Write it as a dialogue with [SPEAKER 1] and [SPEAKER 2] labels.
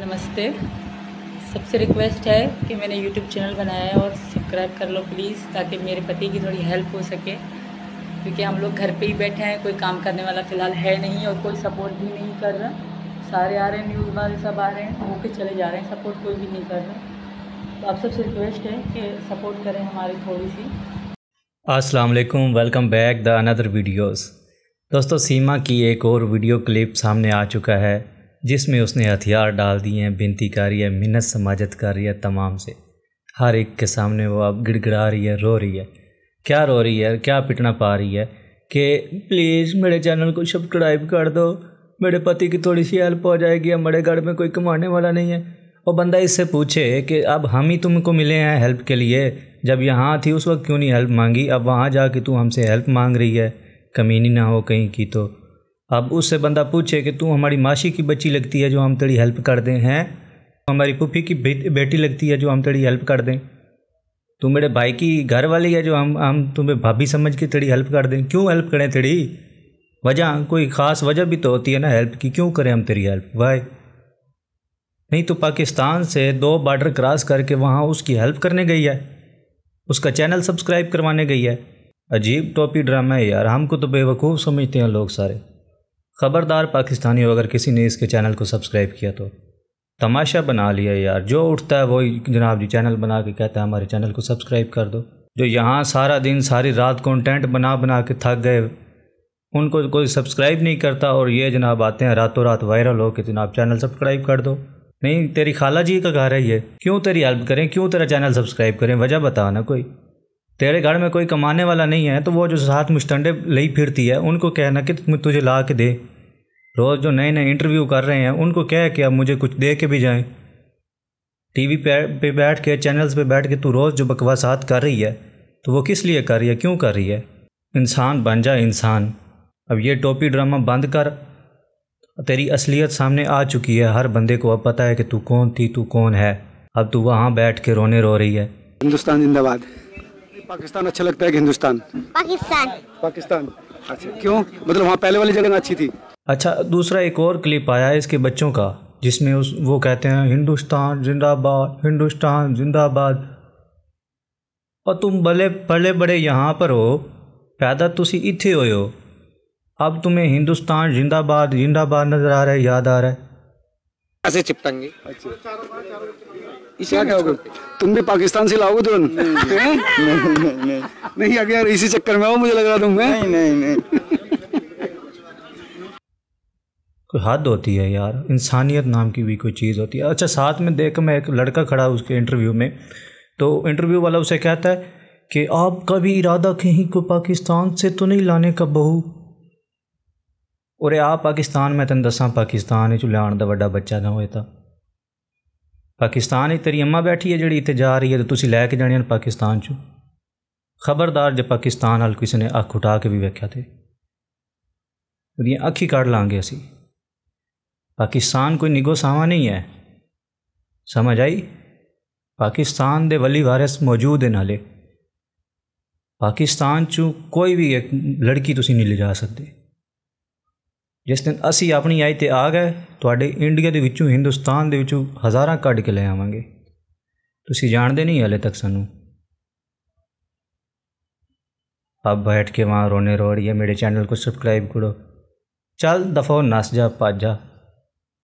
[SPEAKER 1] नमस्ते सबसे रिक्वेस्ट है कि मैंने यूट्यूब चैनल बनाया है और सब्सक्राइब कर लो प्लीज़ ताकि मेरे पति की थोड़ी हेल्प हो सके क्योंकि हम लोग घर पे ही बैठे हैं कोई काम करने वाला फ़िलहाल है नहीं और कोई सपोर्ट भी नहीं कर रहा सारे आ रहे हैं न्यूज़ वाले सब आ रहे हैं तो होके चले जा रहे हैं सपोर्ट कोई भी नहीं कर रहा तो आप सबसे रिक्वेस्ट है कि सपोर्ट करें हमारी थोड़ी सी असलम welcome back the another videos दोस्तों सीमा की एक और वीडियो क्लिप सामने आ चुका है जिसमें उसने हथियार डाल दिए हैं बिनती कर रही है मिन्नत समाजत कर रही है तमाम से हर एक के सामने वो अब गिड़गिड़ा रही है रो रही है क्या रो रही है क्या पिटना पा रही है कि प्लीज़ मेरे चैनल को सब्सक्राइब कर दो मेरे पति की थोड़ी सी हेल्प हो जाएगी हमारे घर में कोई कमाने वाला नहीं है और बंदा इससे पूछे कि अब हम ही तुमको मिले हैं हेल्प के लिए जब यहाँ थी उस वक्त क्यों नहीं हेल्प मांगी अब वहाँ जा के तू हमसे हेल्प मांग रही है कमीनी ना हो कहीं की तो अब उससे बंदा पूछे कि तू हमारी मासी की बच्ची लगती है जो हम तेरी हेल्प कर दें हैं हमारी पुफी की बेटी लगती है जो हम तेरी हेल्प कर दें तू मेरे भाई की घर वाली है जो हम हम तुम्हें भाभी समझ के तेरी हेल्प कर दें क्यों हेल्प करें तेरी वजह कोई ख़ास वजह भी तो होती है ना हेल्प की क्यों करें हम तेरी हेल्प भाई नहीं तो पाकिस्तान से दो बॉर्डर क्रॉस करके वहाँ उसकी हेल्प करने गई है उसका चैनल सब्सक्राइब करवाने गई है अजीब टॉपी ड्रामा है यार हमको तो बेवकूफ़ समझते हैं लोग सारे ख़बरदार हो अगर किसी ने इसके चैनल को सब्सक्राइब किया तो तमाशा बना लिया यार जो उठता है वही जनाब जी चैनल बना के कहता है हमारे चैनल को सब्सक्राइब कर दो जो यहाँ सारा दिन सारी रात कंटेंट बना बना के थक गए उनको कोई सब्सक्राइब नहीं करता और ये जनाब आते हैं रातों रात वायरल हो कि जनाब चैनल सब्सक्राइब कर दो नहीं तेरी खाला जी का घर है ये क्यों तेरी हेल्प करें क्यों तेरा चैनल सब्सक्राइब करें वजह ना कोई तेरे घर में कोई कमाने वाला नहीं है तो वो जो साथ मुस्टंडे लई फिरती है उनको कहना कि तुझे ला के दे रोज़ जो नए नए इंटरव्यू कर रहे हैं उनको कह कि अब मुझे कुछ दे के भी जाएं टीवी पे, पे बैठ के चैनल्स पे बैठ के तू रोज़ जो बकवासात कर रही है तो वो किस लिए कर रही है क्यों कर रही है इंसान बन जा इंसान अब ये टोपी ड्रामा बंद कर तेरी असलियत सामने आ चुकी है हर बंदे को अब पता है कि तू कौन थी तू कौन है अब तू वहाँ बैठ के रोने रो रही है हिंदुस्तान जिंदाबाद पाकिस्तान अच्छा लगता है कि हिंदुस्तान पाकिस्तान पाकिस्तान अच्छा क्यों मतलब वहाँ पहले वाली जगह अच्छी थी अच्छा दूसरा एक और क्लिप आया है इसके बच्चों का जिसमें उस वो कहते हैं हिंदुस्तान जिंदाबाद हिंदुस्तान जिंदाबाद और तुम भले भले बड़े यहाँ पर हो पैदा तुम इतने हो अब तुम्हें हिंदुस्तान जिंदाबाद जिंदाबाद नज़र आ रहा है याद आ रहा है ऐसे चिपटेंगे अच्छा इसी क्या क्या तुम भी पाकिस्तान से लाओगे तुरंत नहीं नहीं आगे यार इसी चक्कर में आओ मुझे लग रहा तुम नहीं नहीं नहीं कोई हद होती है यार इंसानियत नाम की भी कोई चीज़ होती है अच्छा साथ में देख मैं एक लड़का खड़ा उसके इंटरव्यू में तो इंटरव्यू वाला उसे कहता है कि आपका भी इरादा कहीं को पाकिस्तान से तो नहीं लाने का बहू और आप पाकिस्तान में तेन दसा पाकिस्तान लियाण का व्डा बच्चा ना होता पाकिस्तान तेरी अम्मा बैठी है जी इतने जा रही है तो तुम लैके जाने पाकिस्तान चु खबरदार जो पाकिस्तान वाल किसी ने अख उठा के भी वेख्या अखी कड़ लाँगे असी पाकिस्तान कोई निगो सावा नहीं है समझ आई पाकिस्तान के वली वायरस मौजूद है नाले पाकिस्तान चू कोई भी एक लड़की तुम नहीं ले जा सकते ਜਿਸ ਦਿਨ ਅਸੀਂ ਆਪਣੀ ਆਈ ਤੇ ਆ ਗਏ ਤੁਹਾਡੇ ਇੰਡੀਆ ਦੇ ਵਿੱਚੋਂ ਹਿੰਦੁਸਤਾਨ ਦੇ ਵਿੱਚੋਂ ਹਜ਼ਾਰਾਂ ਕੱਢ ਕੇ ਲੈ ਆਵਾਂਗੇ ਤੁਸੀਂ ਜਾਣਦੇ ਨਹੀਂ ਹਲੇ ਤੱਕ ਸਾਨੂੰ ਆਪ ਬੈਠ ਕੇ वहाँ ਰੋਨੇ ਰੋੜੀਏ ਮੇਰੇ ਚੈਨਲ ਨੂੰ ਸਬਸਕ੍ਰਾਈਬ ਕਰੋ ਚੱਲ ਦਫਾ ਨਸ ਜਾ ਪਾਜਾ